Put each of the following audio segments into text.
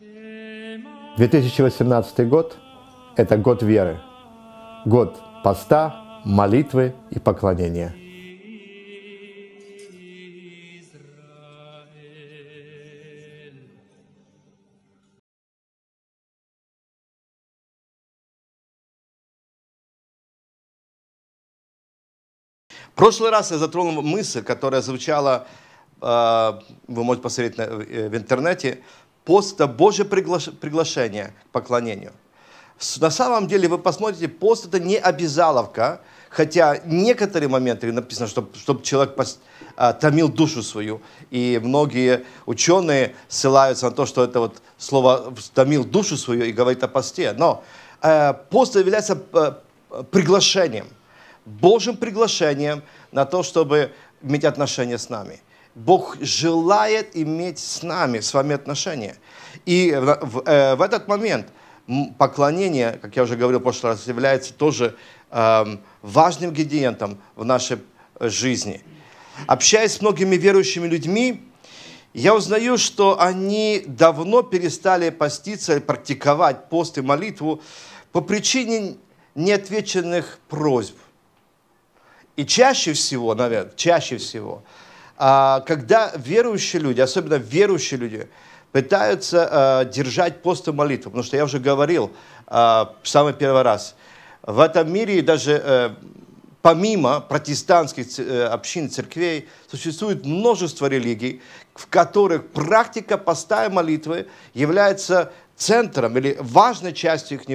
2018 год – это год веры, год поста, молитвы и поклонения. В прошлый раз я затронул мысль, которая звучала, э, вы можете посмотреть э, в интернете, Пост – это Божье приглашение к поклонению. На самом деле, вы посмотрите, пост – это не обязаловка, хотя некоторые моменты написано, чтобы, чтобы человек пост, а, томил душу свою. И многие ученые ссылаются на то, что это вот слово «томил душу свою» и говорит о посте. Но э, пост является э, приглашением, Божьим приглашением на то, чтобы иметь отношения с нами. Бог желает иметь с нами, с вами отношения. И в, в, э, в этот момент поклонение, как я уже говорил в прошлый раз, является тоже э, важным ингредиентом в нашей э, жизни. Общаясь с многими верующими людьми, я узнаю, что они давно перестали поститься и практиковать пост и молитву по причине неотвеченных просьб. И чаще всего, наверное, чаще всего – а, когда верующие люди, особенно верующие люди, пытаются а, держать пост и молитву, потому что я уже говорил а, в самый первый раз, в этом мире даже э, помимо протестантских э, общин, церквей, существует множество религий, в которых практика поста и молитвы является центром или важной частью их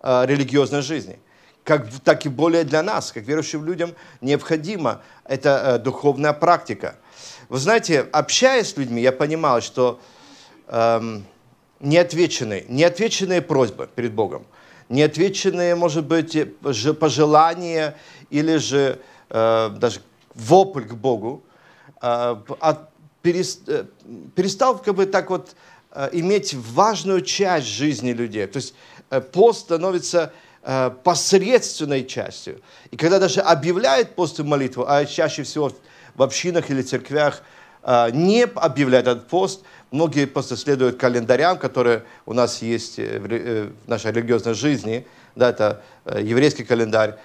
религиозной жизни – как, так и более для нас, как верующим людям, необходима эта э, духовная практика. Вы знаете, общаясь с людьми, я понимал, что эм, неотвеченные, неотвеченные просьбы перед Богом, неотвеченные, может быть, э, пожелания или же э, даже вопль к Богу, э, от, э, перестал как бы так вот э, иметь важную часть жизни людей. То есть э, пост становится Э, посредственной частью. И когда даже объявляет пост и молитву, а чаще всего в общинах или церквях э, не объявляют этот пост, многие просто следуют календарям, которые у нас есть э, в, в нашей религиозной жизни. Да, это еврейский календарь.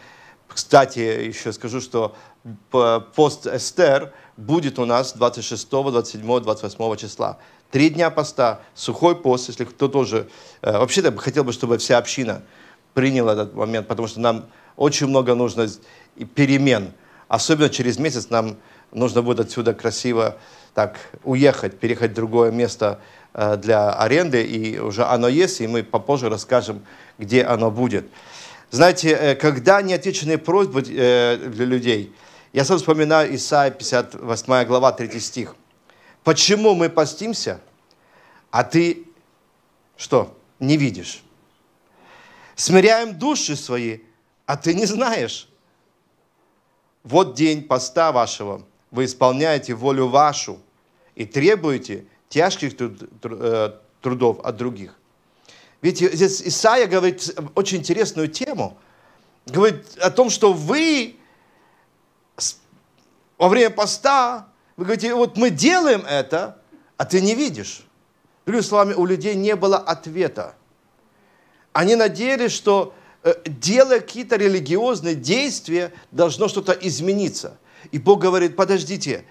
Кстати, еще скажу, что пост Эстер будет у нас 26, 27, 28 числа. Три дня поста, сухой пост, если кто тоже... Вообще-то хотел бы, чтобы вся община принял этот момент, потому что нам очень много нужно перемен. Особенно через месяц нам нужно будет отсюда красиво так уехать, переехать в другое место э, для аренды, и уже оно есть, и мы попозже расскажем, где оно будет. Знаете, э, когда неотеченные просьбы э, для людей, я сам вспоминаю Исаия 58 глава 3 стих. Почему мы постимся, а ты что, не видишь? смиряем души свои, а ты не знаешь. Вот день поста вашего, вы исполняете волю вашу и требуете тяжких э, трудов от других. Ведь здесь Исаия говорит очень интересную тему. Говорит о том, что вы во время поста, вы говорите, вот мы делаем это, а ты не видишь. Другими словами, у людей не было ответа. Они надеялись, что э, делая какие-то религиозные действия, должно что-то измениться. И Бог говорит, подождите,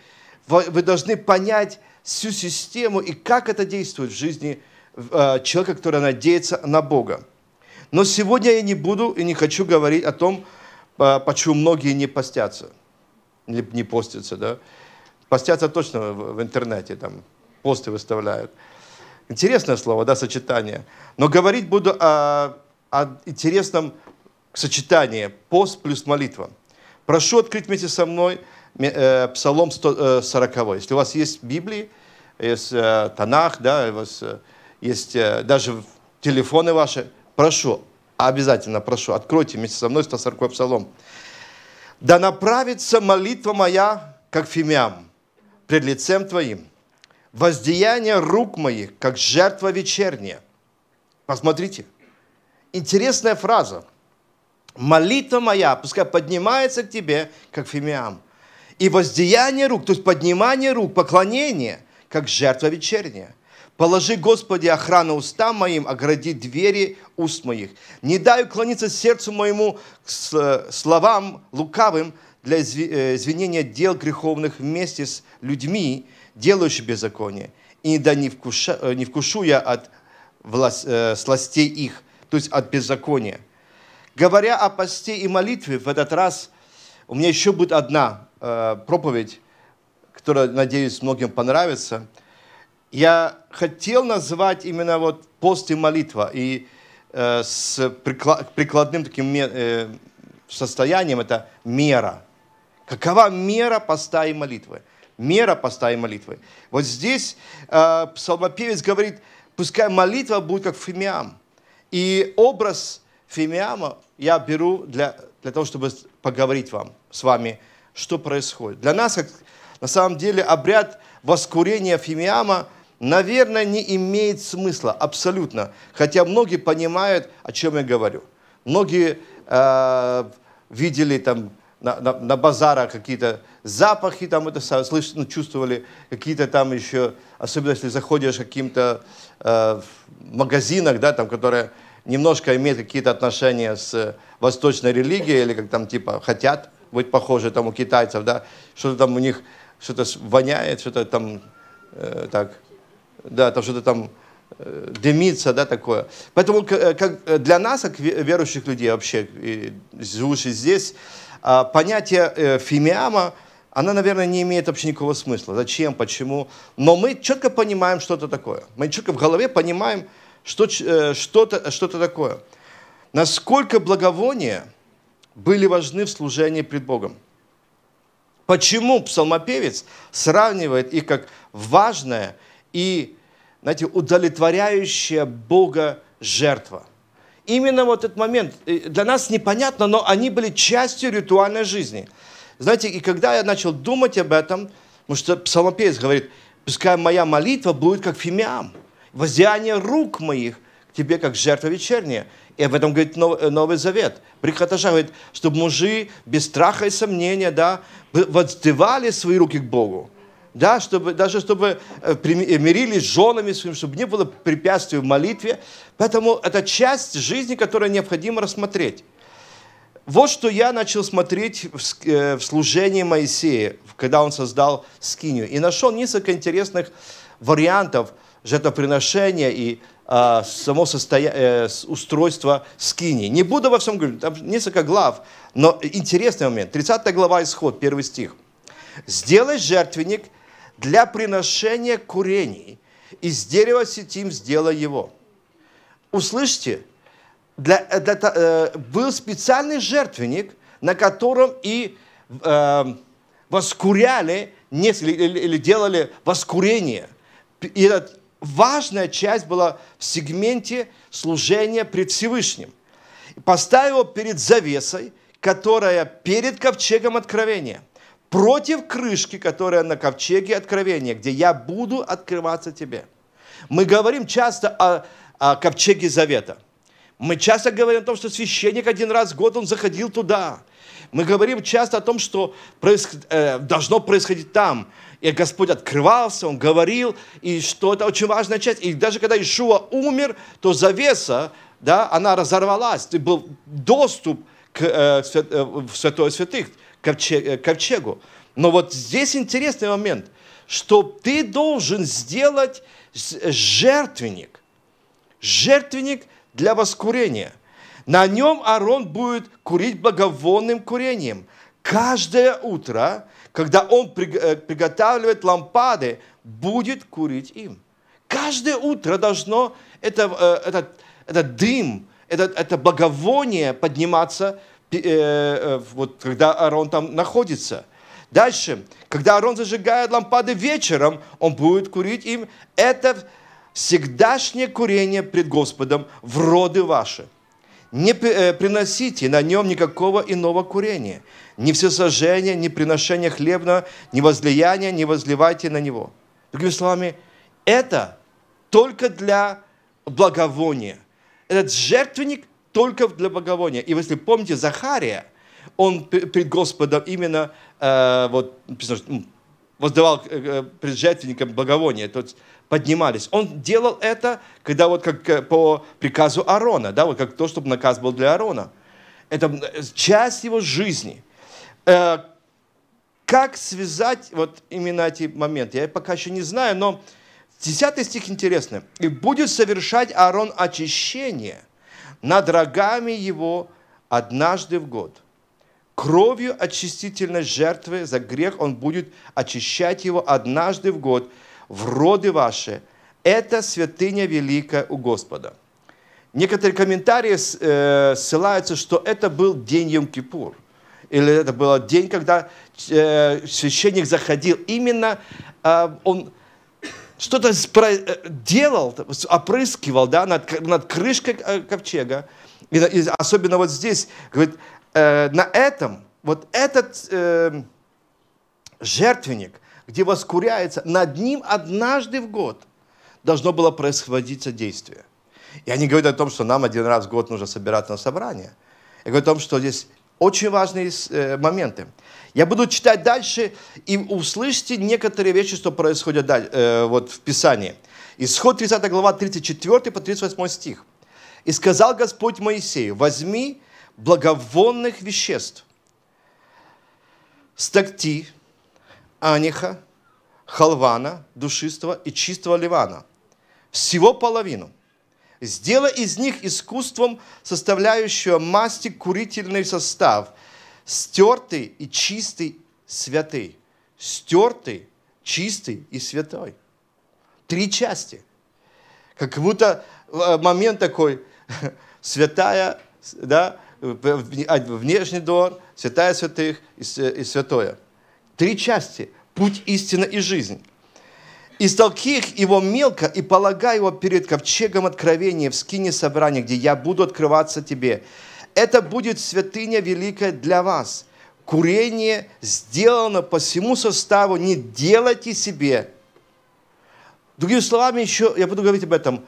вы должны понять всю систему и как это действует в жизни э, человека, который надеется на Бога. Но сегодня я не буду и не хочу говорить о том, почему многие не постятся. Не постятся, да? Постятся точно в интернете, там посты выставляют. Интересное слово, да, сочетание. Но говорить буду о, о интересном сочетании пост плюс молитва. Прошу открыть вместе со мной э, Псалом 140. Э, Если у вас есть Библии, есть э, Танах, да, у вас есть даже телефоны ваши, прошу, обязательно прошу, откройте вместе со мной 140 Псалом. «Да направится молитва моя, как фимям, пред лицем Твоим, воздеяние рук моих, как жертва вечерняя. Посмотрите, интересная фраза. Молитва моя, пускай поднимается к тебе, как фимиам. И воздеяние рук, то есть поднимание рук, поклонение, как жертва вечерняя. Положи, Господи, охрану устам моим, огради двери уст моих. Не дай уклониться сердцу моему к э, словам лукавым для э, извинения дел греховных вместе с людьми, делающих беззаконие, и да не, вкуша, э, не вкушу я от власть, э, сластей их, то есть от беззакония. Говоря о посте и молитве, в этот раз у меня еще будет одна э, проповедь, которая, надеюсь, многим понравится. Я хотел назвать именно вот пост и молитва, и э, с прикладным таким э, состоянием это мера. Какова мера поста и молитвы? мера поста и молитвы. Вот здесь э, псалмопевец говорит, пускай молитва будет как фимиам. И образ фимиама я беру для, для того, чтобы поговорить вам, с вами, что происходит. Для нас, как, на самом деле, обряд воскурения фимиама, наверное, не имеет смысла абсолютно. Хотя многие понимают, о чем я говорю. Многие э, видели там на, на, на базарах какие-то запахи там это слышно ну, чувствовали какие-то там еще, особенно если заходишь каким-то э, в магазинах, да, там, которые немножко имеют какие-то отношения с восточной религией или как там типа хотят быть похожи там у китайцев, да, что-то там у них что-то воняет, что-то там э, так, да, там что-то там э, дымится, да, такое. Поэтому э, как, э, для нас, как верующих людей вообще, живущих здесь, а, понятие э, фимиама она, наверное, не имеет вообще никакого смысла. Зачем, почему. Но мы четко понимаем, что это такое. Мы четко в голове понимаем, что, э, что-то, что-то такое. Насколько благовония были важны в служении пред Богом. Почему псалмопевец сравнивает их как важное и, знаете, удовлетворяющее Бога жертва? Именно вот этот момент э, для нас непонятно, но они были частью ритуальной жизни – знаете, и когда я начал думать об этом, потому что псалмопевец говорит, пускай моя молитва будет как фимиам, воздеяние рук моих к тебе, как жертва вечерняя. И об этом говорит э, Новый Завет. Брихаташа говорит, чтобы мужи без страха и сомнения, да, воздевали свои руки к Богу. Да, чтобы, даже чтобы э, э, мирились с женами своими, чтобы не было препятствий в молитве. Поэтому это часть жизни, которую необходимо рассмотреть вот что я начал смотреть э, в служении Моисея, когда он создал скинию. И нашел несколько интересных вариантов жертвоприношения и э, само состоя... э, устройство скинии. Не буду во всем говорить, там несколько глав, но интересный момент. 30 глава Исход, первый стих. «Сделай жертвенник для приношения курений, из дерева сетим сделай его». Услышьте, для, э, для, э, был специальный жертвенник, на котором и э, воскуряли или, или делали воскурение. И эта важная часть была в сегменте служения пред Всевышним. Поставил перед завесой, которая перед ковчегом откровения, против крышки, которая на ковчеге откровения, где я буду открываться тебе. Мы говорим часто о, о ковчеге завета. Мы часто говорим о том, что священник один раз в год, он заходил туда. Мы говорим часто о том, что проис... э, должно происходить там. И Господь открывался, Он говорил, и что это очень важная часть. И даже когда Ишуа умер, то завеса, да, она разорвалась. Ты был доступ к, э, э в святое святых, э, к ковчегу. Но вот здесь интересный момент, что ты должен сделать э, жертвенник. Жертвенник – для воскурения. На нем Аарон будет курить благовонным курением. Каждое утро, когда он э, приготавливает лампады, будет курить им. Каждое утро должно этот э, этот этот дым, этот это благовоние подниматься, э, вот, когда Аарон там находится – Дальше, когда Арон зажигает лампады вечером, он будет курить им. Это всегдашнее курение пред Господом в роды ваши. Не э, приносите на нем никакого иного курения, ни всесожжения, ни приношения хлебного, ни возлияния, не возливайте на него. Другими словами, это только для благовония. Этот жертвенник только для благовония. И если помните Захария, он пред Господом именно э, вот, воздавал э, э, пред жертвенником благовония. То есть поднимались. Он делал это, когда вот как э, по приказу Аарона, да, вот как то, чтобы наказ был для Аарона. Это э, часть его жизни. Э, как связать вот именно эти моменты? Я пока еще не знаю, но 10 стих интересный. «И будет совершать Аарон очищение над рогами его однажды в год. Кровью очистительной жертвы за грех он будет очищать его однажды в год – в роды ваши, это святыня великая у Господа. Некоторые комментарии э, ссылаются, что это был день Йом-Кипур. Или это был день, когда э, священник заходил. Именно э, он что-то делал, опрыскивал да, над, над крышкой ковчега. И, и особенно вот здесь, говорит, э, на этом, вот этот э, жертвенник, где воскуряется, над ним однажды в год должно было происходить действие. И они говорят о том, что нам один раз в год нужно собираться на собрание. Я говорю о том, что здесь очень важные э, моменты. Я буду читать дальше и услышите некоторые вещи, что происходят э, вот в Писании. Исход 30 глава 34 по 38 стих. «И сказал Господь Моисею, возьми благовонных веществ, стакти, аниха, халвана, душистого и чистого ливана. Всего половину. Сделай из них искусством, составляющего масти курительный состав, стертый и чистый святый. Стертый, чистый и святой. Три части. Как будто момент такой, святая, да, внешний двор, святая святых и святое. Три части. Путь, истина и жизнь. «Истолки их его мелко и полагай его перед ковчегом откровения в скине собрания, где я буду открываться тебе. Это будет святыня великая для вас. Курение сделано по всему составу, не делайте себе». Другими словами, еще я буду говорить об этом.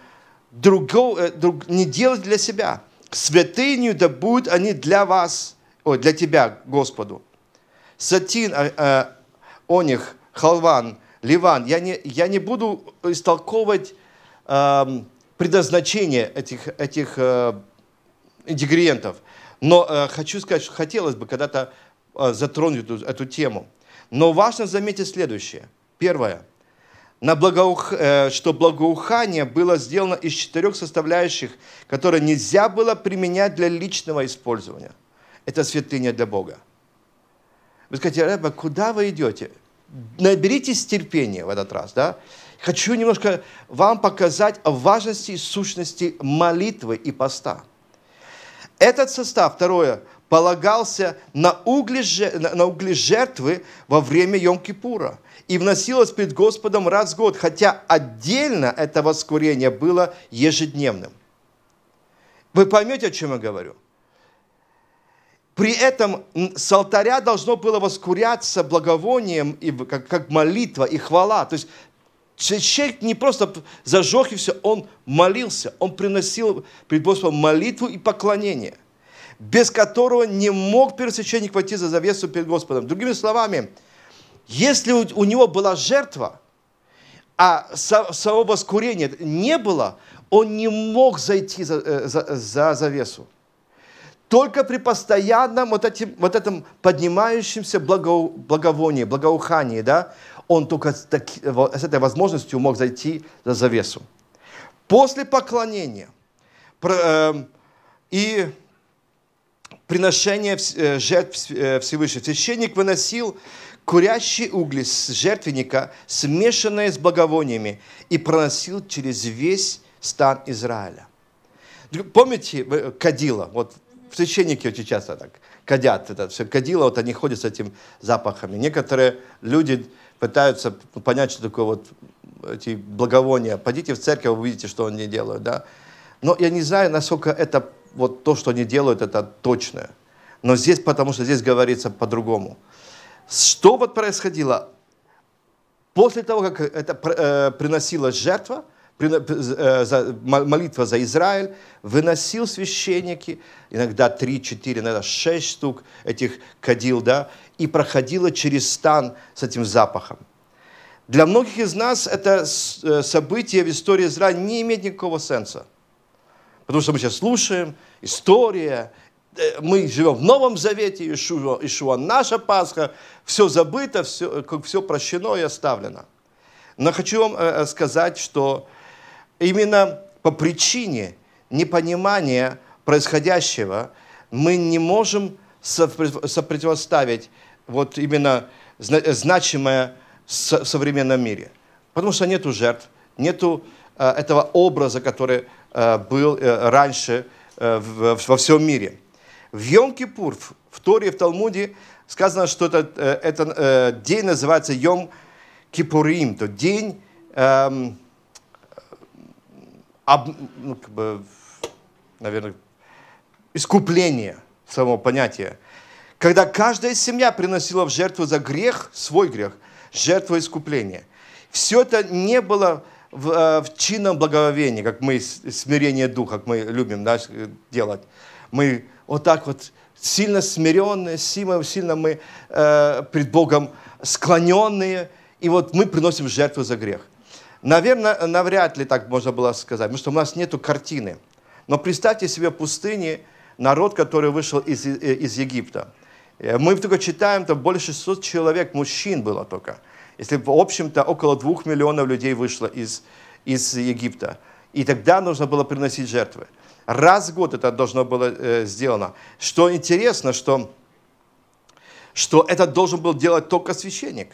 Другого, э, друг, не делать для себя. Святыню да будут они для вас, о, для тебя, Господу. Сатин э, Халван, Ливан. Я не, я не буду истолковывать э, предназначение этих, этих э, ингредиентов. Но э, хочу сказать, что хотелось бы когда-то э, затронуть эту, эту тему. Но важно заметить следующее. Первое. На благоух... Э, что благоухание было сделано из четырех составляющих, которые нельзя было применять для личного использования. Это святыня для Бога. Вы скажете, Рэба, куда вы идете? Наберитесь терпения в этот раз, да? Хочу немножко вам показать о важности и сущности молитвы и поста. Этот состав, второе, полагался на угли, на угли жертвы во время Йом-Кипура и вносилось перед Господом раз в год, хотя отдельно это воскурение было ежедневным. Вы поймете, о чем я говорю? При этом с алтаря должно было воскуряться благовонием, и как, как молитва и хвала. То есть Человек не просто зажег и все, он молился, он приносил пред Господом молитву и поклонение, без которого не мог первосвященник войти за завесу перед Господом. Другими словами, если у него была жертва, а самого воскурения не было, он не мог зайти за, э, за, за завесу. Только при постоянном вот, этим, вот этом поднимающемся благо, благовонии, благоухании, да, он только с, так, с этой возможностью мог зайти за завесу. После поклонения эм, и приношения э, жертв э, Всевышнего священник выносил курящие угли с жертвенника, смешанные с благовониями, и проносил через весь стан Израиля. Помните кадила? Вот священники очень часто так кадят это все кадило, вот они ходят с этим запахами. Некоторые люди пытаются понять, что такое вот эти благовония. Пойдите в церковь, вы увидите, что они делают, да. Но я не знаю, насколько это вот то, что они делают, это точное. Но здесь, потому что здесь говорится по-другому. Что вот происходило? После того, как это э, приносилась жертва – Э, молитва за Израиль, выносил священники, иногда 3, 4, иногда 6 штук этих кадил, да, и проходила через стан с этим запахом. Для многих из нас это э, событие в истории Израиля не имеет никакого сенса. Потому что мы сейчас слушаем, история, э, мы живем в Новом Завете, Ишуа, Ишуа наша Пасха, все забыто, все, как все прощено и оставлено. Но хочу вам сказать, что именно по причине непонимания происходящего мы не можем сопротивоставить вот именно значимое в современном мире. Потому что нету жертв, нету э, этого образа, который э, был э, раньше во всем мире. В Йом-Кипур, в, в Торе, в Талмуде сказано, что это, этот день называется Йом-Кипурим, то день эм, об, ну, как бы, наверное, искупление самого понятия. Когда каждая семья приносила в жертву за грех, свой грех, жертву искупления. Все это не было в, э, в чинном благововении, как мы смирение духа, как мы любим да, э, делать. Мы вот так вот сильно смиренные, сильно, сильно мы э, пред Богом склоненные, и вот мы приносим жертву за грех. Наверное, навряд ли так можно было сказать, потому что у нас нет картины. Но представьте себе пустыни, народ, который вышел из, э, из Египта. Э, мы только читаем, там больше 600 человек, мужчин было только. Если в общем-то около двух миллионов людей вышло из, из Египта. И тогда нужно было приносить жертвы. Раз в год это должно было э, сделано. Что интересно, что, что это должен был делать только священник,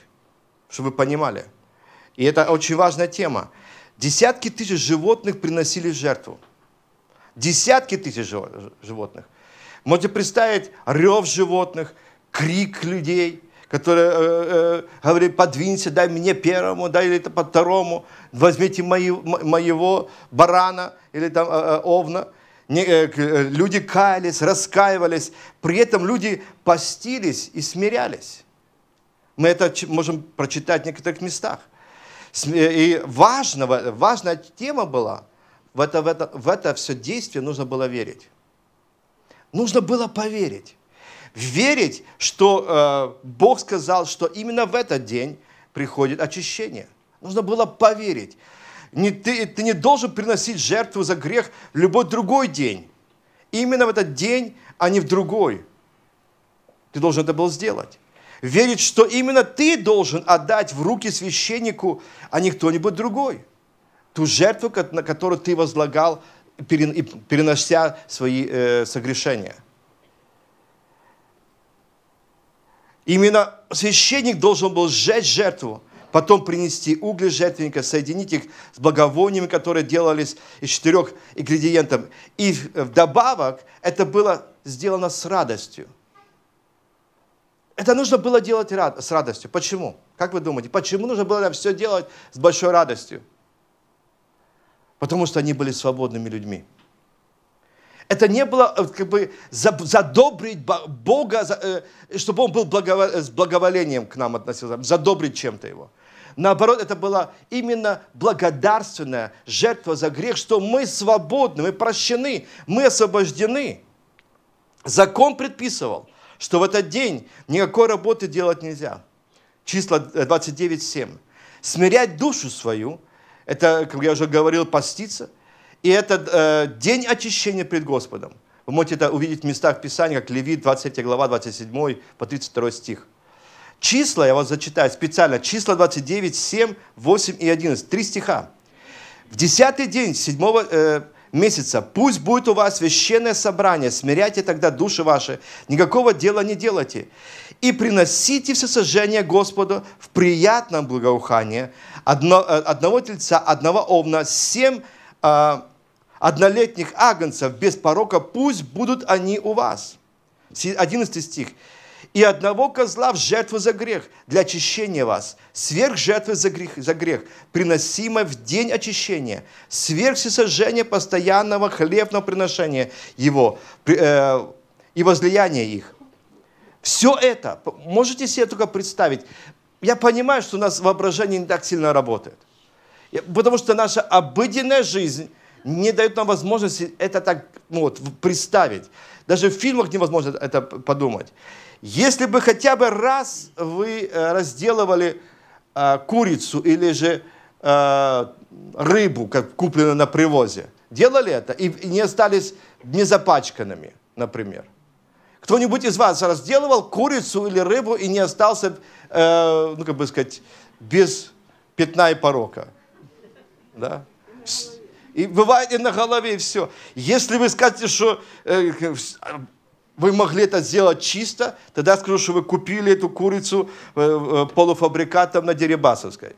чтобы вы понимали. И это очень важная тема. Десятки тысяч животных приносили жертву. Десятки тысяч животных. Можете представить рев животных, крик людей, которые э, э, говорят, подвинься, дай мне первому, дай или это по второму, возьмите мои, моего барана или там э, э овна. Не, э, э, люди каялись, раскаивались, при этом люди постились и смирялись. Мы это можем прочитать в некоторых местах. Э, и важного, важная тема была, в это, в, это, в это все действие нужно было верить. Нужно было поверить. Верить, что э, Бог сказал, что именно в этот день приходит очищение. Нужно было поверить. Не, ты, ты не должен приносить жертву за грех в любой другой день. Именно в этот день, а не в другой. Ты должен это был сделать верит, что именно ты должен отдать в руки священнику, а не кто-нибудь другой. Ту жертву, на которую ты возлагал, перенося свои э, согрешения. Именно священник должен был сжечь жертву, потом принести угли жертвенника, соединить их с благовониями, которые делались из четырех ингредиентов. И э, вдобавок это было сделано с радостью – это нужно было делать с радостью. Почему? Как вы думаете, почему нужно было все делать с большой радостью? Потому что они были свободными людьми. Это не было э, как бы задобрить Бога, э, чтобы он был с благоволением к нам относился, задобрить чем-то его. Наоборот, это была именно благодарственная жертва за грех, что мы свободны, мы прощены, мы освобождены. Закон предписывал, что в этот день никакой работы делать нельзя. Числа 29.7. Э, Смирять душу свою, это, как я уже говорил, поститься, и это э, день очищения пред Господом. Вы можете это увидеть в местах Писания, как Левит, 23 глава, 27 по 32 стих. Числа, я вас зачитаю специально, числа 29, 7, 8 и 11, три стиха. В десятый день седьмого, э, месяца. Пусть будет у вас священное собрание, смиряйте тогда души ваши, никакого дела не делайте. И приносите всесожжение Господу в приятном благоухании одно, э, одного тельца, одного овна, семь а, однолетних агнцев без порока, пусть будут они у вас. 11 стих и одного козла в жертву за грех для очищения вас, сверх жертвы за грех, за грех приносимой в день очищения, сверх всесожжения постоянного хлебного приношения его э, и возлияния их. Все это, можете себе только представить, я понимаю, что у нас воображение не так сильно работает, потому что наша обыденная жизнь не дает нам возможности это так ну, вот, представить. Даже в фильмах невозможно это подумать. Если бы хотя бы раз вы э, разделывали э, курицу или же э, рыбу, как купленную на привозе, делали это и не остались незапачканными, например. Кто-нибудь из вас разделывал курицу или рыбу и не остался, э, ну как бы сказать, без пятна и порока? Да? И бывает и на голове, и все. Если вы скажете, что э, вы могли это сделать чисто, тогда скажу, что вы купили эту курицу э, э, полуфабрикатом на Дерибасовской.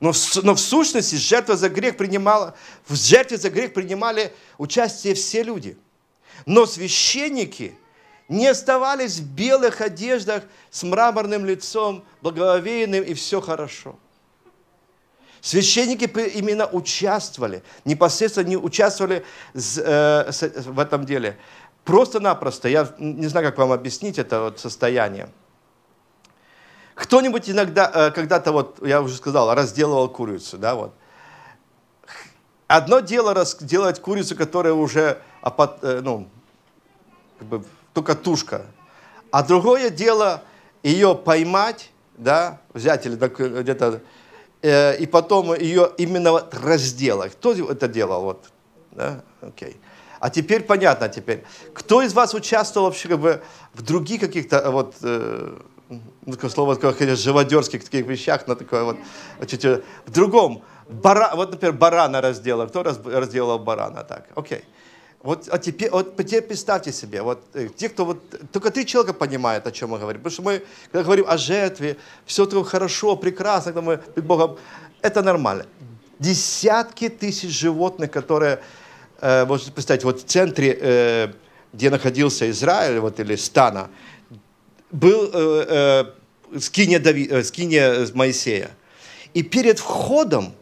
Но, но в сущности жертва за грех принимала, в жертве за грех принимали участие все люди. Но священники не оставались в белых одеждах с мраморным лицом, благоговейным и все хорошо – Священники именно участвовали, непосредственно не участвовали э, в этом деле. Просто-напросто, я не знаю, как вам объяснить это вот состояние. Кто-нибудь иногда, э, когда-то вот, я уже сказал, разделывал курицу, да, вот. Одно дело делать курицу, которая уже, э, ну, как бы, только тушка. А другое дело ее поймать, да, взять или где-то э, и потом ее именно вот раздела. Кто это делал? Вот, да? okay. А теперь понятно теперь. Кто из вас участвовал вообще как бы в других каких-то э, вот э, ну, такое слово такое, конечно, живодерских таких вещах, на такое вот э, чуть -чуть. Э, в другом. Бара, вот, например, барана раздела. Кто раз, разделал барана так? Окей. Okay. Вот, а теперь, вот теперь представьте себе, вот э, те, кто вот, только три человека понимает, о чем мы говорим. Потому что мы, когда говорим о жертве, все это хорошо, прекрасно, когда мы перед Богом, это нормально. Десятки тысяч животных, которые, э, можете представить, вот в центре, э, где находился Израиль, вот, или Стана, был э, э, скиния, Дави, э, скиния Моисея. И перед входом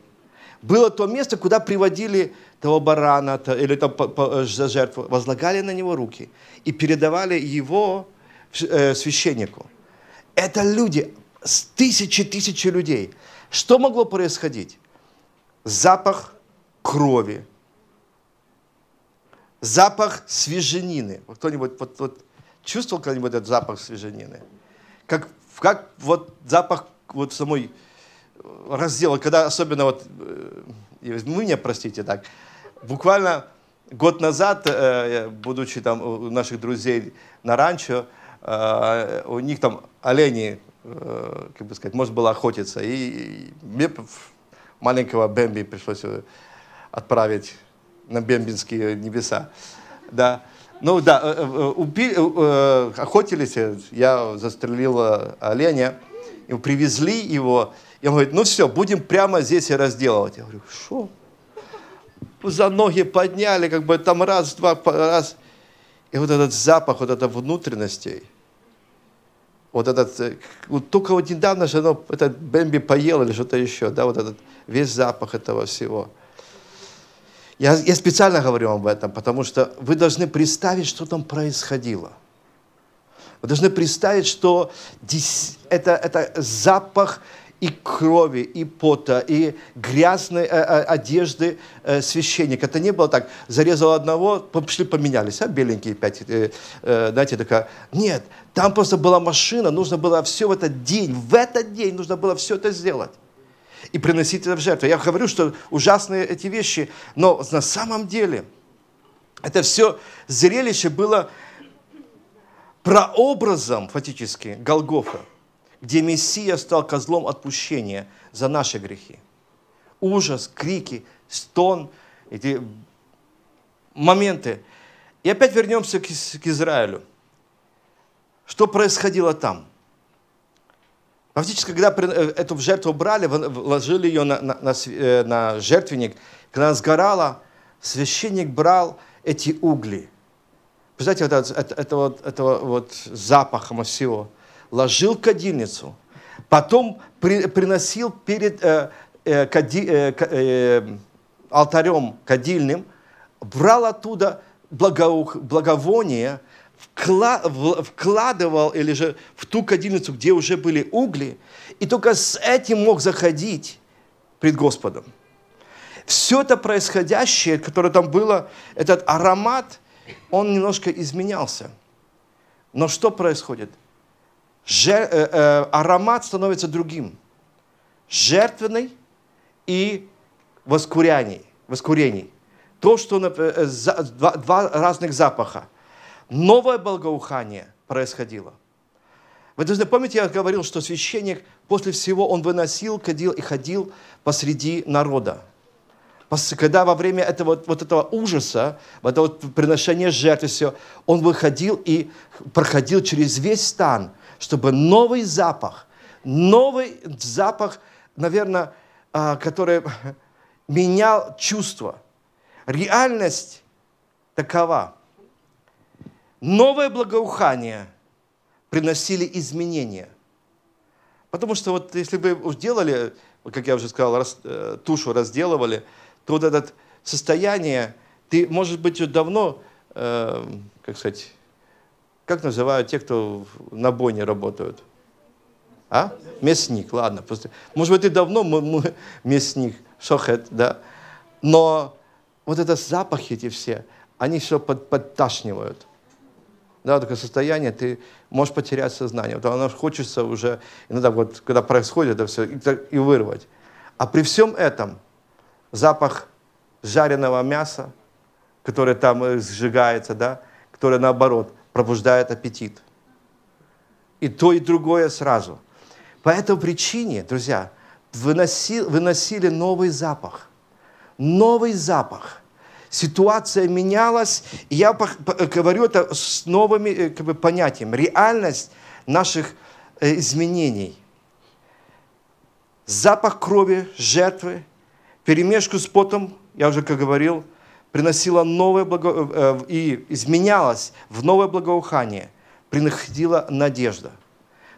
было то место, куда приводили того барана или там, э, за жертву, возлагали на него руки и передавали его э, священнику. Это люди, тысячи, тысячи людей. Что могло происходить? Запах крови, запах свеженины. Кто-нибудь вот, вот, чувствовал когда-нибудь этот запах свеженины? Как, как вот запах вот самой раздела, когда особенно вот, вы э, меня «Ну простите так, буквально год назад, э, будучи там у наших друзей на ранчо, э, у них там олени, как бы сказать, можно было охотиться. И мне маленького Бэмби пришлось отправить на бембинские небеса. Да. Ну да, убили, охотились, я застрелил оленя, привезли его, и он говорит, ну все, будем прямо здесь и разделывать. Я говорю, что? За ноги подняли, как бы там раз, два, раз. И вот этот запах, вот это внутренностей, вот этот, э, вот только вот недавно же оно, этот Бэмби поел или что-то еще, да, вот этот весь запах этого всего. Я, я специально говорю вам об этом, потому что вы должны представить, что там происходило. Вы должны представить, что это, это запах и крови, и пота, и грязной э, э, одежды э, священника. Это не было так. Зарезал одного, пошли поменялись, а беленькие пять, знаете, такая. Нет, там просто была машина, нужно было все в этот день, в этот день нужно было все это сделать. И приносить это в жертву. Я говорю, что ужасные эти вещи, но на самом деле это все зрелище было прообразом фактически Голгофа где Мессия стал козлом отпущения за наши грехи. Ужас, крики, стон, эти моменты. И опять вернемся к, Израилю. Что происходило там? Фактически, когда э, эту жертву брали, вложили ее на, на, э, на, жертвенник, когда она сгорала, священник брал эти угли. Представляете, вот это, это, это вот, этого вот запаха всего ложил кадильницу, потом при, приносил перед э, э, кади, э, э, алтарем кадильным, брал оттуда благоух, благовоние, вкла, в, вкладывал или же в ту кадильницу, где уже были угли, и только с этим мог заходить пред Господом. Все это происходящее, которое там было, этот аромат, он немножко изменялся. Но что происходит? жер, э, э, аромат становится другим. Жертвенный и воскуряний, воскурений. То, что э, э, за, два, два разных запаха. Новое благоухание происходило. Вы должны помнить, я говорил, что священник после всего он выносил, кадил и ходил посреди народа. Когда во время этого, вот этого ужаса, вот этого приношения жертвы, все, он выходил и проходил через весь стан – чтобы новый запах, новый запах, наверное, а, который менял чувства. Реальность такова. Новое благоухание приносили изменения. Потому что вот если бы делали, как я уже сказал, раз, э, тушу разделывали, то вот это состояние, ты, может быть, давно, э, как сказать, как называют те, кто на бойне работают? А? Мясник, ладно. Просто, может быть, и давно мы, мы, мясник, шохет, да. Но вот это запахи эти все, они все под, подташнивают. Да, такое состояние, ты можешь потерять сознание. Вот оно хочется уже, иногда вот, когда происходит это все, и, и вырвать. А при всем этом запах жареного мяса, которое там э, сжигается, да, которое наоборот, пробуждает аппетит. И то, и другое сразу. По этой причине, друзья, выносили, выносили новый запах. Новый запах. Ситуация менялась. И я э, говорю это с новыми э, как бы, понятиями. Реальность наших э, изменений. Запах крови жертвы, перемешку с потом, я уже как говорил, приносила новое благо... Э, э, и изменялась в новое благоухание, приходила надежда,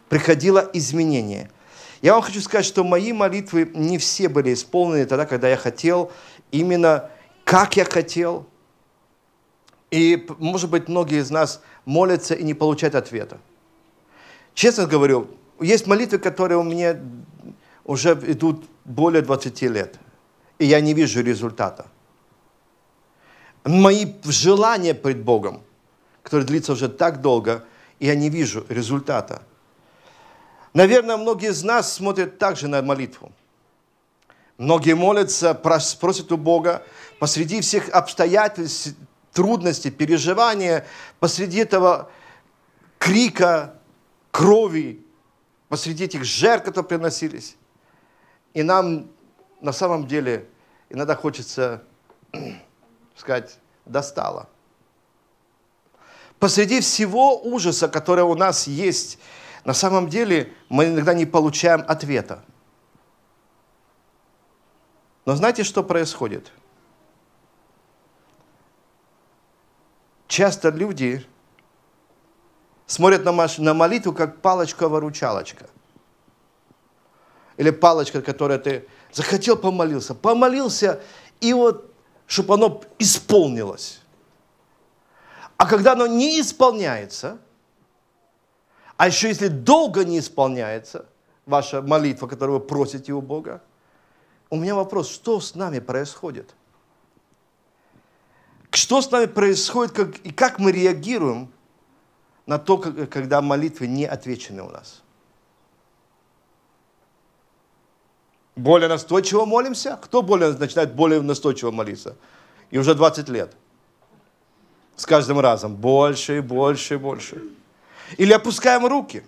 приходило изменение. Я вам хочу сказать, что мои молитвы не все были исполнены тогда, когда я хотел, именно как я хотел. И, может быть, многие из нас молятся и не получают ответа. Честно говорю, есть молитвы, которые у меня уже идут более 20 лет, и я не вижу результата мои желания пред Богом, которые длится уже так долго, и я не вижу результата. Наверное, многие из нас смотрят также на молитву. Многие молятся, просят у Бога посреди всех обстоятельств, трудностей, переживания, посреди этого крика, крови, посреди этих жертв, которые приносились. И нам на самом деле иногда хочется сказать, достало. Посреди всего ужаса, который у нас есть, на самом деле мы иногда не получаем ответа. Но знаете, что происходит? Часто люди смотрят на молитву как палочка воручалочка Или палочка, которая ты захотел, помолился. Помолился, и вот чтобы оно исполнилось. А когда оно не исполняется, а еще если долго не исполняется ваша молитва, которую вы просите у Бога, у меня вопрос, что с нами происходит? Что с нами происходит как, и как мы реагируем на то, когда молитвы не отвечены у нас? более настойчиво молимся. Кто более начинает более настойчиво молиться? И уже 20 лет. С каждым разом больше и больше и больше. Или опускаем руки.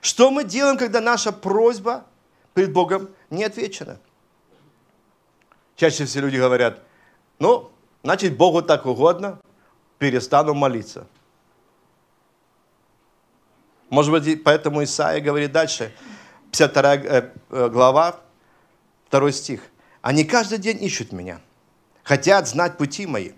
Что мы делаем, когда наша просьба перед Богом не отвечена? Чаще всего люди говорят, ну, значит, Богу так угодно, перестану молиться. Может быть, поэтому Исаия говорит дальше, 52 э, э, глава, Второй стих. «Они каждый день ищут меня, хотят знать пути мои.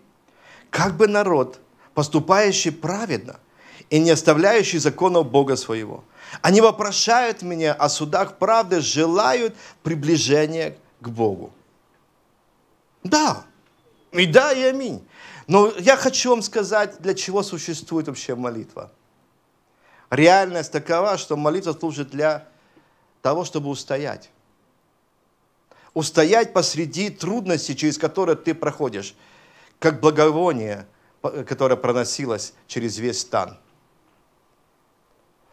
Как бы народ, поступающий праведно и не оставляющий законов Бога своего. Они вопрошают меня о судах правды, желают приближения к Богу». Да, и да, и аминь. Но я хочу вам сказать, для чего существует вообще молитва. Реальность такова, что молитва служит для того, чтобы устоять устоять посреди трудностей, через которые ты проходишь, как благовоние, э, которое проносилось через весь стан,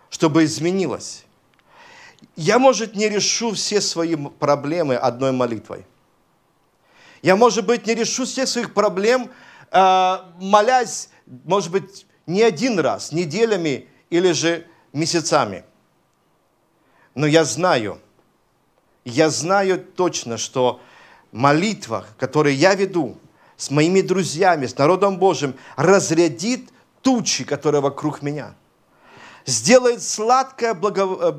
чтобы изменилось. Я, может, не решу все свои проблемы одной молитвой. Я, может быть, не решу всех своих проблем, а, молясь, может быть, не один раз, неделями или же месяцами. Но я знаю – я знаю точно, что молитва, которую я веду с моими друзьями, с народом Божьим, разрядит тучи, которые вокруг меня. Сделает сладкое благо... Э,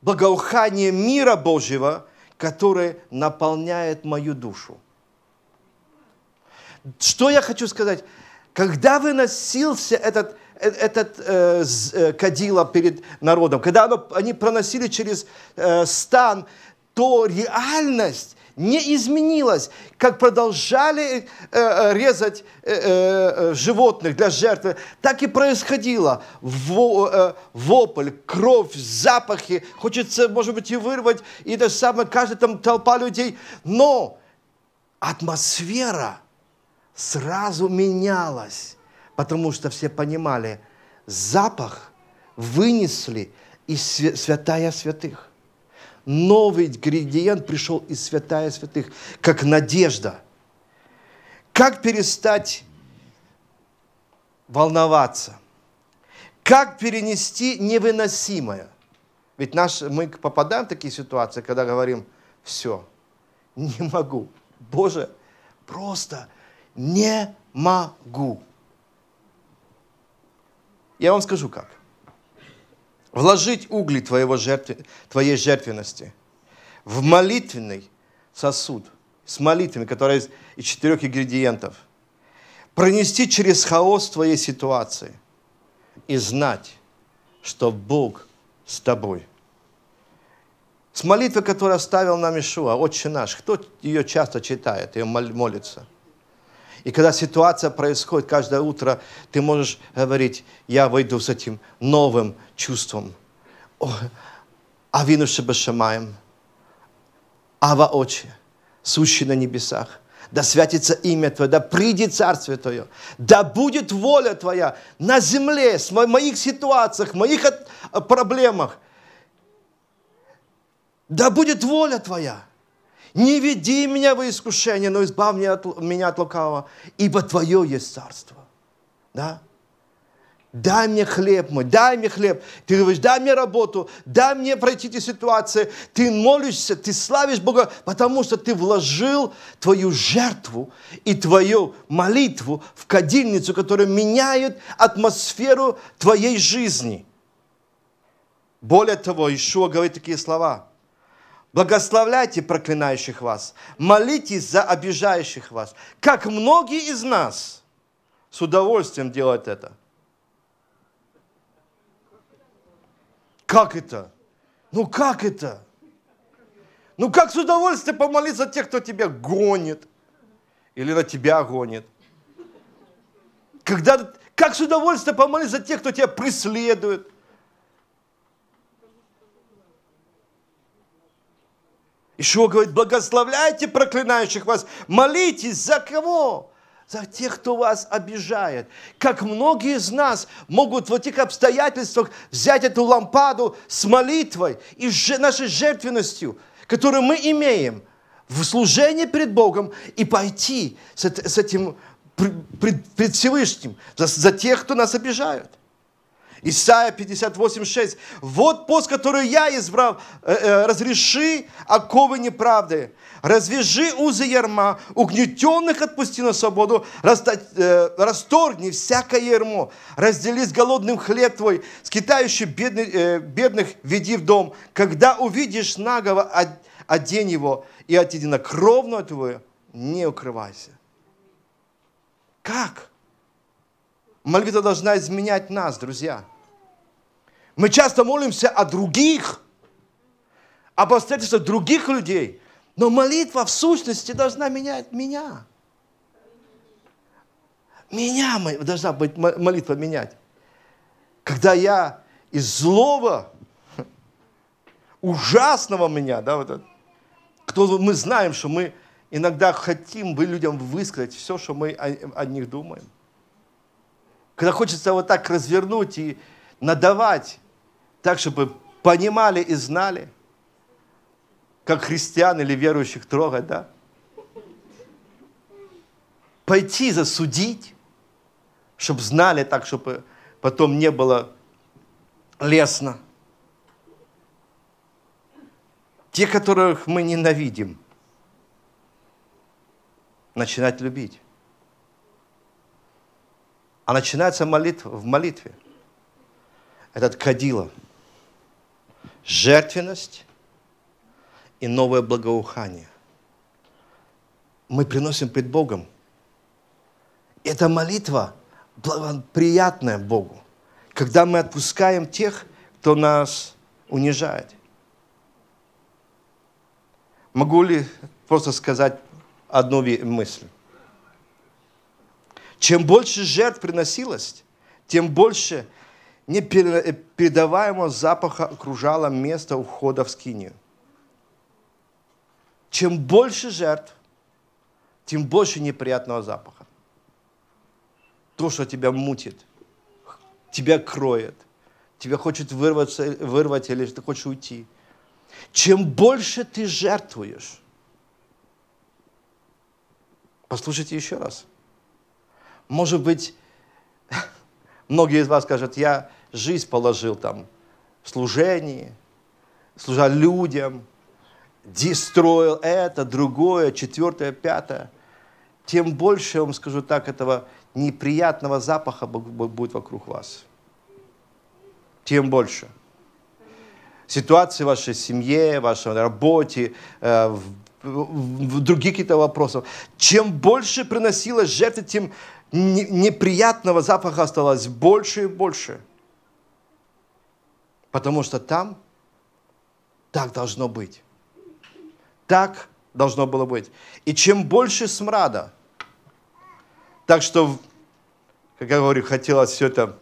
благоухание мира Божьего, которое наполняет мою душу. Что я хочу сказать? Когда выносился этот, э, этот э, э, кадила перед народом, когда оно, они проносили через э, стан то реальность не изменилась, как продолжали э, э, резать э, животных для жертвы, так и происходило. Во, вопль, кровь, запахи, хочется, может быть, и вырвать, и то самое, каждая там толпа людей, но атмосфера сразу менялась, потому что все понимали, запах вынесли из святая святых новый ингредиент пришел из святая святых, как надежда. Как перестать волноваться? Как перенести невыносимое? Ведь наш, мы попадаем в такие ситуации, когда говорим, все, не могу. Боже, просто не могу. Я вам скажу как вложить угли твоего жертве, твоей жертвенности в молитвенный сосуд с молитвами, которые из, из четырех ингредиентов, пронести через хаос твоей ситуации и знать, что Бог с тобой. С молитвы, которую оставил нам Ишуа, Отче наш, кто ее часто читает, ее молится? И когда ситуация происходит каждое утро, ты можешь говорить, я выйду с этим новым чувством. Авину Шабашамаем, Ава Очи, сущий на небесах. Да святится имя Твое, да придет Царствие Твое, да будет воля Твоя на земле, в моих ситуациях, в моих э, проблемах. Да будет воля Твоя. Не веди меня во искушение, но избавь меня от, меня от лукавого, ибо Твое есть царство. Да? Дай мне хлеб мой, дай мне хлеб. Ты говоришь, дай мне работу, дай мне пройти эти ситуации. Ты молишься, ты славишь Бога, потому что ты вложил твою жертву и твою молитву в кадильницу, которая меняет атмосферу твоей жизни. Более того, Ишуа говорит такие слова – Благословляйте проклинающих вас, молитесь за обижающих вас, как многие из нас с удовольствием делают это. Как это? Ну как это? Ну как с удовольствием помолиться тех, кто тебя гонит или на тебя гонит? Когда, как с удовольствием помолиться тех, кто тебя преследует, Ишуа говорит, благословляйте проклинающих вас, молитесь за кого? за тех, кто вас обижает. Как многие из нас могут в этих обстоятельствах взять эту лампаду с молитвой и нашей жертвенностью, которую мы имеем в служении перед Богом, и пойти с этим пред Всевышним, за тех, кто нас обижают. Исайя 58:6. Вот пост, который я избрал, э, э, разреши оковы неправды, развяжи узы ярма, угнетенных отпусти на свободу, э, расторгни всякое ярмо, раздели с голодным хлеб твой, скитающий бедных, бедных веди в дом. Когда увидишь нагого, одень его, и от единокровного твоего не укрывайся. Как? Молитва должна изменять нас, друзья. Мы часто молимся о других, об обстоятельствах других людей, но молитва в сущности должна менять меня. Меня должна быть молитва менять. Когда я из злого, ужасного меня, да, вот это, кто мы знаем, что мы иногда хотим бы людям высказать все, что мы о, о них думаем. Когда хочется вот так развернуть и надавать, так, чтобы понимали и знали, как христиан или верующих трогать, да? Пойти засудить, чтобы знали так, чтобы потом не было лестно. Те, которых мы ненавидим, начинать любить. А начинается молитва в молитве. Этот кадила – жертвенность и новое благоухание. Мы приносим пред Богом. Эта молитва приятная Богу, когда мы отпускаем тех, кто нас унижает. Могу ли просто сказать одну мысль? Чем больше жертв приносилось, тем больше – непередаваемого э, запаха окружало место ухода в скинию. Чем больше жертв, тем больше неприятного запаха. То, что тебя мутит, тебя кроет, тебя хочет вырваться, вырвать или ты хочешь уйти. Чем больше ты жертвуешь, послушайте еще раз, может быть, Многие из вас скажут, я жизнь положил там в служении, служа людям, дестроил это, другое, четвертое, пятое. Тем больше, я вам скажу так, этого неприятного запаха будет вокруг вас. Тем больше. Ситуации в вашей семье, в вашей работе, э, в других каких-то вопросов. Чем больше приносилось жертвы, тем неприятного запаха осталось больше и больше. Потому что там так должно быть. Так должно было быть. И чем больше смрада, так что, как я говорю, хотелось все это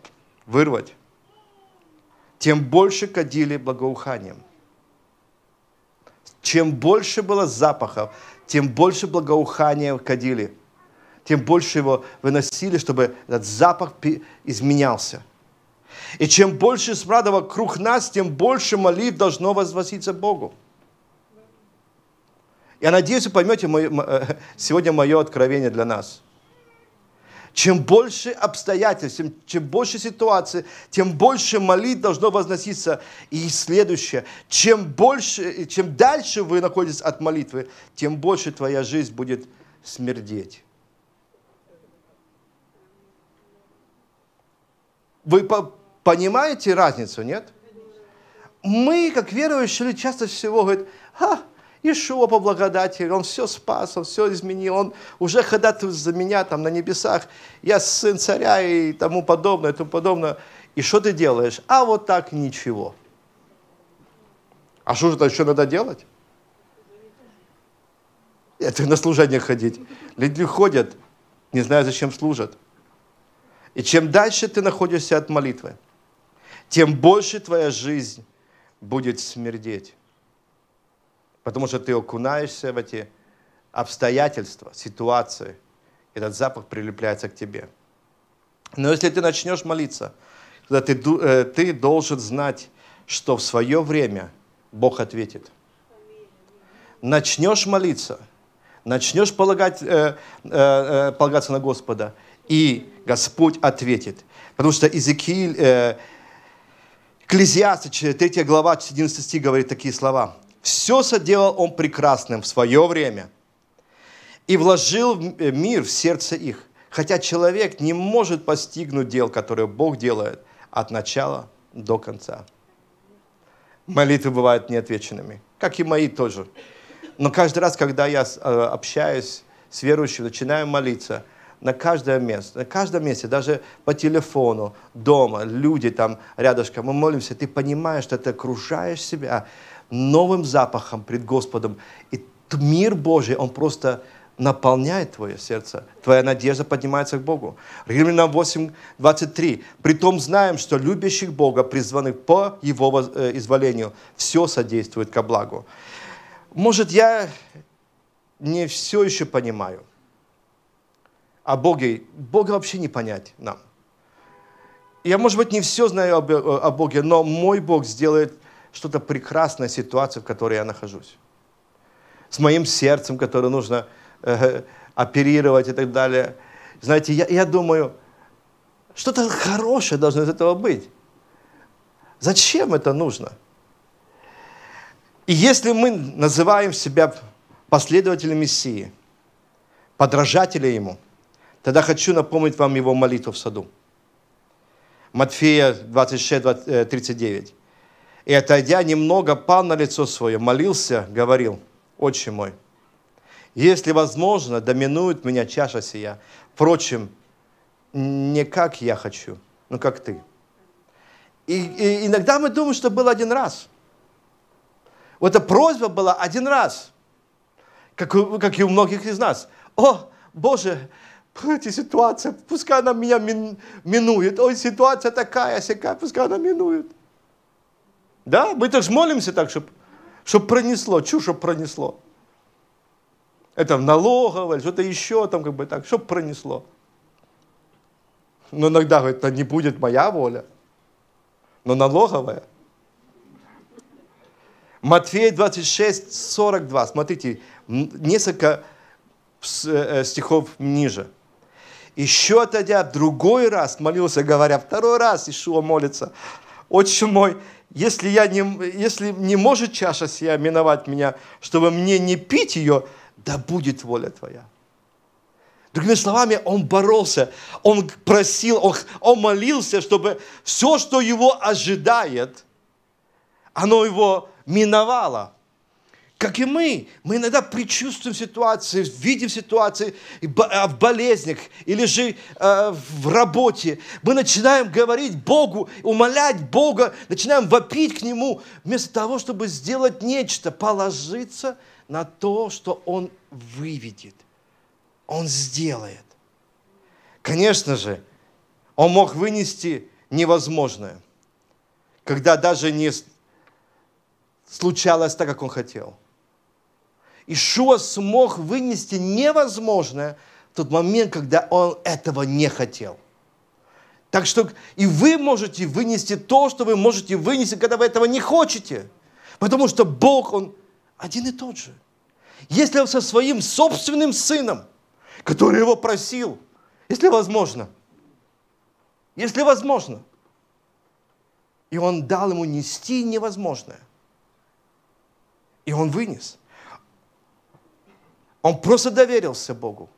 вырвать, тем больше кадили благоуханием. Чем больше было запахов, тем больше благоухания кадили – тем больше его выносили, чтобы этот запах изменялся. И чем больше смрада вокруг нас, тем больше молитв должно возноситься Богу. Я надеюсь, вы поймете мое, э, сегодня мое откровение для нас. Чем больше обстоятельств, чем, чем больше ситуаций, тем больше молитв должно возноситься. И следующее, чем, больше, чем дальше вы находитесь от молитвы, тем больше твоя жизнь будет смердеть. Вы по понимаете разницу, нет? Мы, как верующие люди, часто всего говорят, а, Ишуа по благодати, Он все спас, Он все изменил, Он уже ходатайствует за меня там на небесах, я сын царя и тому подобное, и тому подобное. И что ты делаешь? А вот так ничего. А что же это еще надо делать? Это на служение ходить. Люди ходят, не знаю, зачем служат. И чем дальше ты находишься от молитвы, тем больше твоя жизнь будет смердеть. Потому что ты окунаешься в эти обстоятельства, ситуации. и Этот запах прилепляется к тебе. Но если ты начнешь молиться, тогда ты, э, ты должен знать, что в свое время Бог ответит. Начнешь молиться, начнешь полагать, э, э, э, полагаться на Господа – и Господь ответит. Потому что Иезекииль, э, Экклезиаст, 3 глава, 11 стих говорит такие слова. «Все соделал он прекрасным в свое время и вложил э, мир в сердце их, хотя человек не может постигнуть дел, которые Бог делает от начала до конца». Молитвы бывают неотвеченными, как и мои тоже. Но каждый раз, когда я э, общаюсь с верующими, начинаю молиться – на каждое место, на каждом месте, даже по телефону, дома, люди там рядышком, мы молимся, ты понимаешь, что ты окружаешь себя новым запахом пред Господом. И мир Божий, он просто наполняет твое сердце. Твоя надежда поднимается к Богу. Римлянам 8, 23. «Притом знаем, что любящих Бога, призванных по Его э, изволению, все содействует ко благу». Может, я не все еще понимаю, о Боге. Бога вообще не понять нам. Я, может быть, не все знаю об, э, о Боге, но мой Бог сделает что-то прекрасное ситуацию, в которой я нахожусь. С моим сердцем, которое нужно э, оперировать и так далее. Знаете, я, я думаю, что-то хорошее должно из этого быть. Зачем это нужно? И если мы называем себя последователями Мессии, подражателя Ему – Тогда хочу напомнить вам его молитву в саду. Матфея 26, 39. Э, «И отойдя немного, пал на лицо свое, молился, говорил, «Отче мой, если возможно, доминует меня чаша сия. Впрочем, не как я хочу, но как ты». И, и иногда мы думаем, что было один раз. Вот эта просьба была один раз, как, у, как и у многих из нас. «О, Боже, эти ситуации, пускай она меня минует. Ой, ситуация такая, сякая, пускай она минует. Да, мы так же молимся так, чтобы, чтобы пронесло, чушь, чтобы пронесло. Это налоговое, что-то еще там как бы так, чтобы пронесло. Но иногда говорит, это не будет моя воля, но налоговая. Матфея 26, 42. Смотрите, несколько э, э, стихов ниже. Еще тогда другой раз молился, говоря, второй раз Ишуа молится. Отче мой, если, я не, если не может чаша сия миновать меня, чтобы мне не пить ее, да будет воля Твоя. Другими словами, он боролся, он просил, он, он молился, чтобы все, что его ожидает, оно его миновало как и мы. Мы иногда предчувствуем ситуации, видим ситуации а, в болезнях или же а, в работе. Мы начинаем говорить Богу, умолять Бога, начинаем вопить к Нему, вместо того, чтобы сделать нечто, положиться на то, что Он выведет. Он сделает. Конечно же, Он мог вынести невозможное, когда даже не случалось так, как Он хотел – Ишуа смог вынести невозможное в тот момент, когда он этого не хотел. Так что и вы можете вынести то, что вы можете вынести, когда вы этого не хотите. Потому что Бог, Он один и тот же. Если Он со своим собственным сыном, который его просил, если возможно, если возможно, и Он дал ему нести невозможное, и Он вынес. Он просто доверился Богу.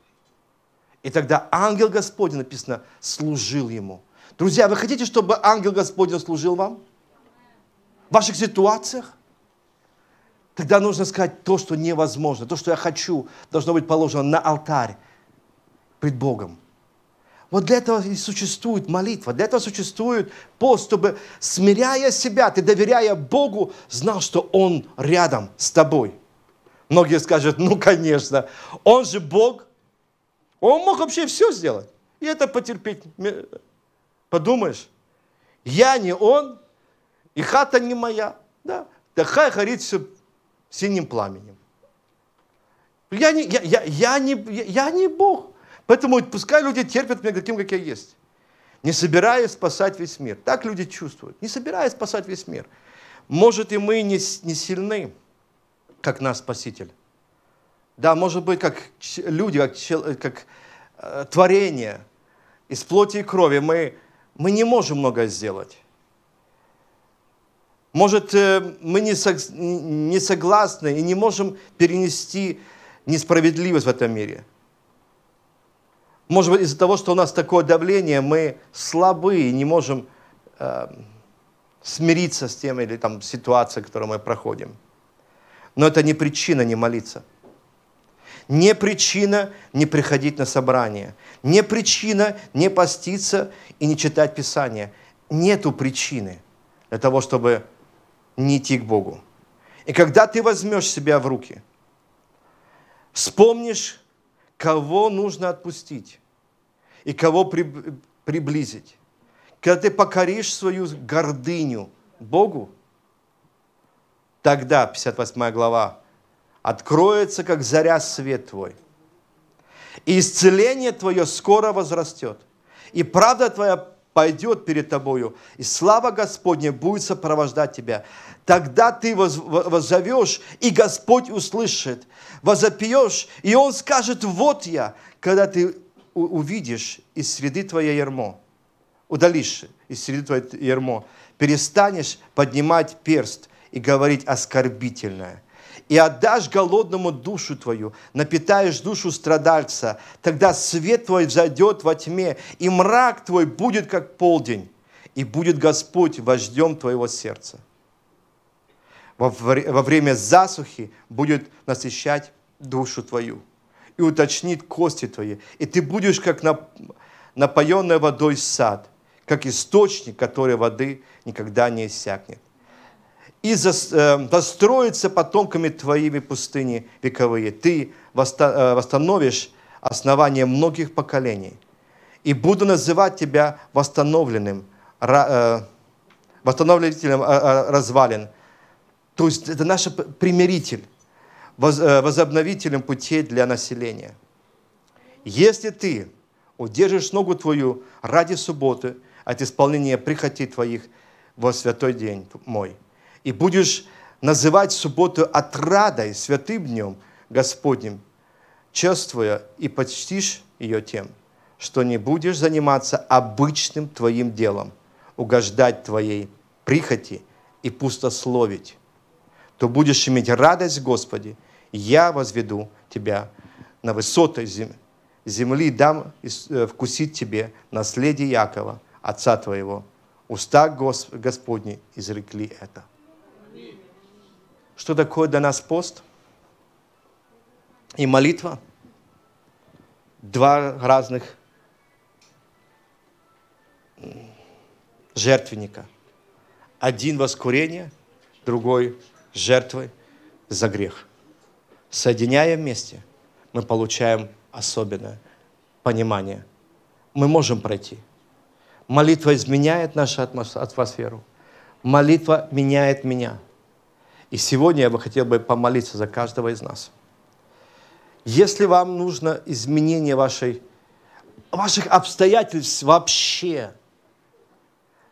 И тогда ангел Господень, написано, служил ему. Друзья, вы хотите, чтобы ангел Господень служил вам? В ваших ситуациях? Тогда нужно сказать то, что невозможно, то, что я хочу, должно быть положено на алтарь пред Богом. Вот для этого и существует молитва, для этого существует пост, чтобы, смиряя себя, ты доверяя Богу, знал, что Он рядом с тобой – Многие скажут, ну конечно, он же Бог, он мог вообще все сделать. И это потерпеть, подумаешь, я не он, и хата не моя. Да? Да хай горит все синим пламенем. Я не, я, я, я, не, я, я не Бог. Поэтому пускай люди терпят меня таким, как я есть. Не собираясь спасать весь мир. Так люди чувствуют. Не собираясь спасать весь мир. Может, и мы не, не сильны как наш Спаситель. Да, может быть, как люди, как, э, как э, творение из плоти и крови, мы, мы не можем многое сделать. Может, э, мы не, сог, не согласны и не можем перенести несправедливость в этом мире. Может быть, из-за того, что у нас такое давление, мы слабы и не можем э, смириться с тем или там ситуацией, которую мы проходим. Но это не причина не молиться. Не причина не приходить на собрание. Не причина не поститься и не читать Писание. Нету причины для того, чтобы не идти к Богу. И когда ты возьмешь себя в руки, вспомнишь, кого нужно отпустить и кого при, приблизить. Когда ты покоришь свою гордыню Богу, Тогда, 58 глава, откроется, как заря свет твой. И исцеление твое скоро возрастет. И правда твоя пойдет перед тобою, и слава Господня будет сопровождать тебя. Тогда ты воз, воззовешь, и Господь услышит. Возопьешь, и Он скажет, вот я, когда ты увидишь из среды твое ермо, удалишь из среды твое ермо, перестанешь поднимать перст и говорить оскорбительное. И отдашь голодному душу твою, напитаешь душу страдальца, тогда свет твой взойдет во тьме, и мрак твой будет как полдень, и будет Господь вождем твоего сердца. Во, во время засухи будет насыщать душу твою и уточнит кости твои, и ты будешь как напоенный водой сад, как источник, который воды никогда не иссякнет и э, достроятся потомками твоими пустыни вековые. Ты э, восстановишь основание многих поколений. И буду называть тебя восстановленным, э, восстановителем развалин. То есть это наш примиритель, возобновителем путей для населения. Если ты удержишь ногу твою ради субботы от исполнения прихоти твоих во святой день мой – и будешь называть субботу отрадой, святым днем Господним, чествуя и почтишь ее тем, что не будешь заниматься обычным твоим делом, угождать твоей прихоти и пустословить, то будешь иметь радость Господи, я возведу тебя на высоты земли, дам э, вкусить тебе наследие Якова, отца твоего. Уста Господни изрекли это что такое для нас пост и молитва. Два разных жертвенника. Один воскурение, другой жертвой за грех. Соединяя вместе, мы получаем особенное понимание. Мы можем пройти. Молитва изменяет нашу атмосферу. Молитва меняет меня. И сегодня я бы хотел бы помолиться за каждого из нас. Если вам нужно изменение вашей, ваших обстоятельств вообще,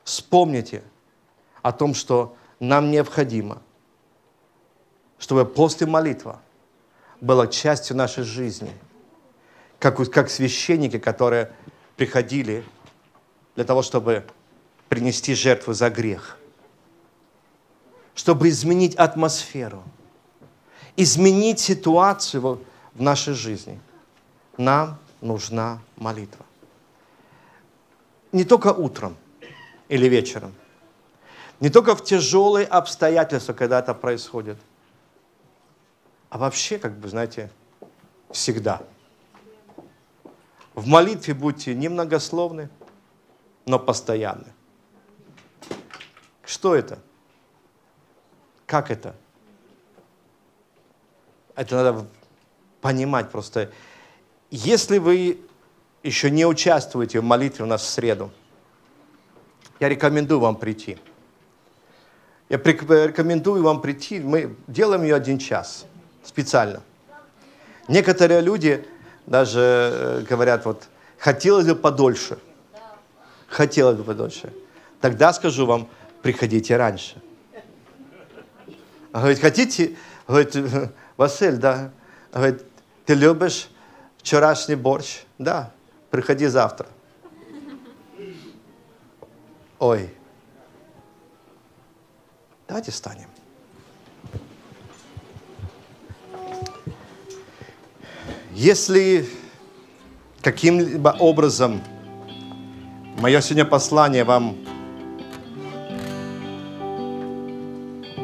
вспомните о том, что нам необходимо, чтобы после молитва была частью нашей жизни, как, как священники, которые приходили для того, чтобы принести жертву за грех – чтобы изменить атмосферу, изменить ситуацию в нашей жизни. Нам нужна молитва. Не только утром или вечером, не только в тяжелые обстоятельства, когда это происходит, а вообще, как бы, знаете, всегда. В молитве будьте немногословны, но постоянны. Что это? Как это? Это надо понимать просто. Если вы еще не участвуете в молитве у нас в среду, я рекомендую вам прийти. Я рекомендую вам прийти, мы делаем ее один час специально. Некоторые люди даже э, говорят, вот, хотелось бы подольше. Хотелось бы подольше. Тогда скажу вам, приходите раньше. Говорит, хотите? Говорит, Василь, да. Говорит, ты любишь вчерашний борщ? Да, приходи завтра. Ой, давайте встанем. Если каким-либо образом мое сегодня послание вам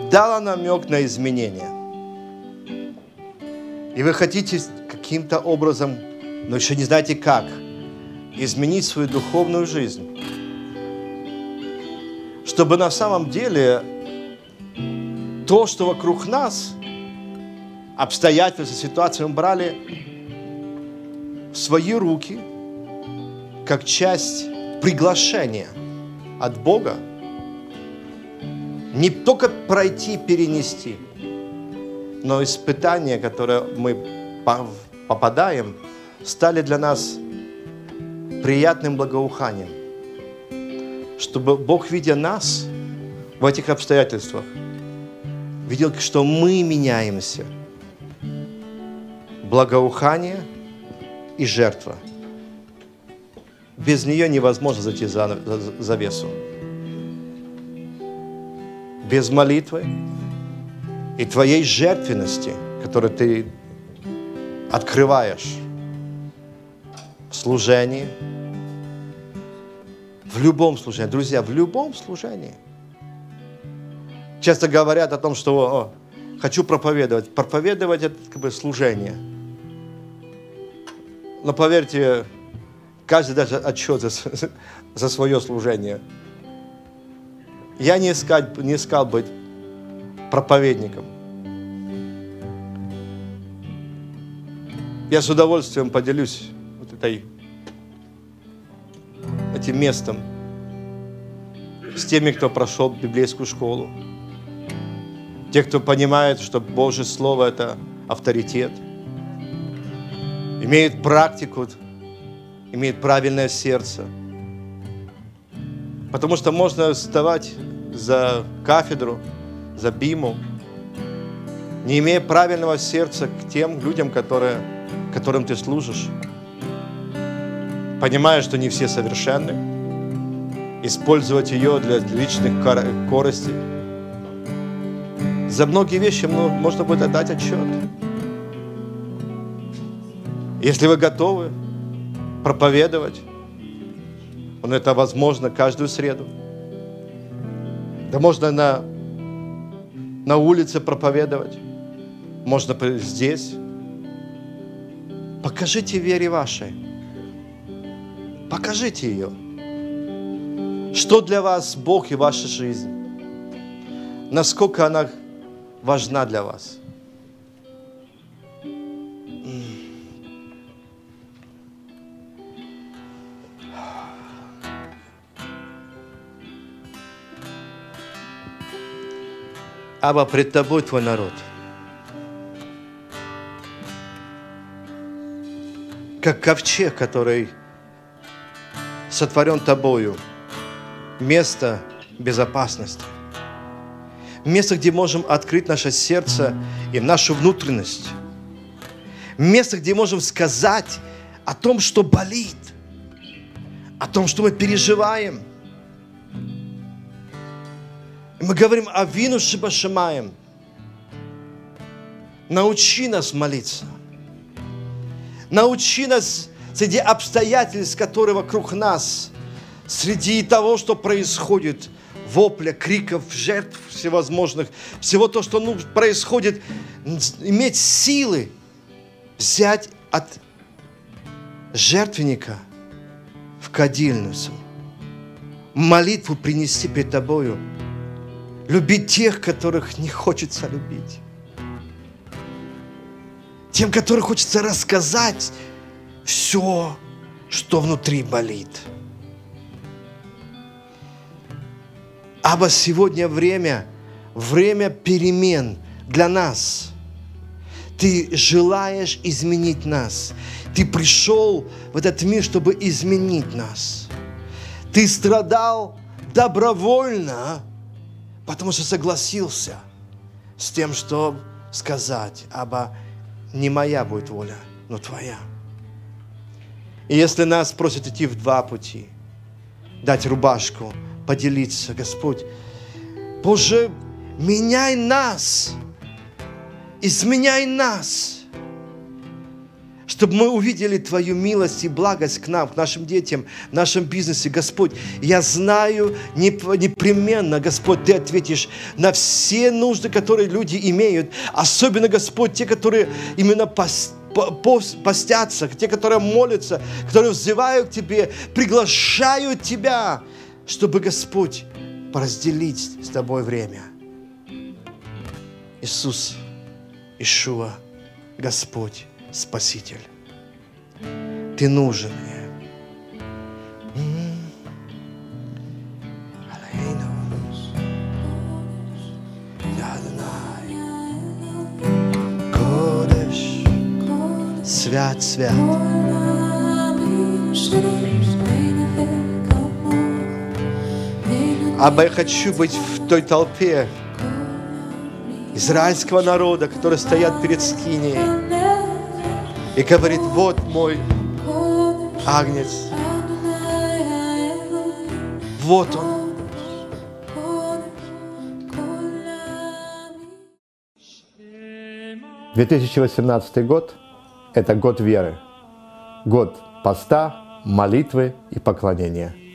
дала намек на изменение, И вы хотите каким-то образом, но еще не знаете как, изменить свою духовную жизнь. Чтобы на самом деле то, что вокруг нас, обстоятельства, ситуации мы брали в свои руки, как часть приглашения от Бога – не только пройти, перенести, но испытания, которые мы попадаем, стали для нас приятным благоуханием. Чтобы Бог, видя нас в этих обстоятельствах, видел, что мы меняемся. Благоухание и жертва. Без нее невозможно зайти за завесу без молитвы и твоей жертвенности, которую ты открываешь в служении, в любом служении, друзья, в любом служении. Часто говорят о том, что о, хочу проповедовать. Проповедовать это как бы служение. Но поверьте, каждый даже отчет за, за свое служение – я не, искать, не искал быть проповедником. Я с удовольствием поделюсь вот этой, этим местом с теми, кто прошел библейскую школу. Те, кто понимает, что Божье Слово – это авторитет, имеет практику, имеет правильное сердце – Потому что можно вставать за кафедру, за биму, не имея правильного сердца к тем людям, которые, которым ты служишь. Понимая, что не все совершенны, использовать ее для личных коростей. За многие вещи можно будет отдать отчет. Если вы готовы проповедовать, но это возможно каждую среду. Да можно на, на улице проповедовать, можно здесь. Покажите вере вашей. Покажите ее. Что для вас Бог и ваша жизнь? Насколько она важна для вас? Аба, пред тобой твой народ. Как ковчег, который сотворен тобою, место безопасности, место, где можем открыть наше сердце и нашу внутренность, место, где можем сказать о том, что болит, о том, что мы переживаем – мы говорим о «А вину Шибашимаем. Научи нас молиться. Научи нас среди обстоятельств, которые вокруг нас, среди того, что происходит, вопля, криков, жертв всевозможных, всего то, что ну, происходит, иметь силы взять от жертвенника в кадильницу, молитву принести перед тобою – любить тех, которых не хочется любить. Тем, которым хочется рассказать все, что внутри болит. Або сегодня время, время перемен для нас. Ты желаешь изменить нас. Ты пришел в этот мир, чтобы изменить нас. Ты страдал добровольно, потому что согласился с тем, что сказать, аба не моя будет воля, но твоя. И если нас просят идти в два пути, дать рубашку, поделиться, Господь, Боже, меняй нас, изменяй нас – чтобы мы увидели Твою милость и благость к нам, к нашим детям, в нашем бизнесе. Господь, я знаю непременно, Господь, Ты ответишь на все нужды, которые люди имеют, особенно, Господь, те, которые именно пост постятся, те, которые молятся, которые взывают к Тебе, приглашают Тебя, чтобы, Господь, разделить с Тобой время. Иисус, Ишуа, Господь, Спаситель. Ты нужен мне. Свят, свят. А я хочу быть в той толпе израильского народа, который стоят перед скинией и говорит, вот мой агнец. Вот он. «2018 год – это год веры, год поста, молитвы и поклонения –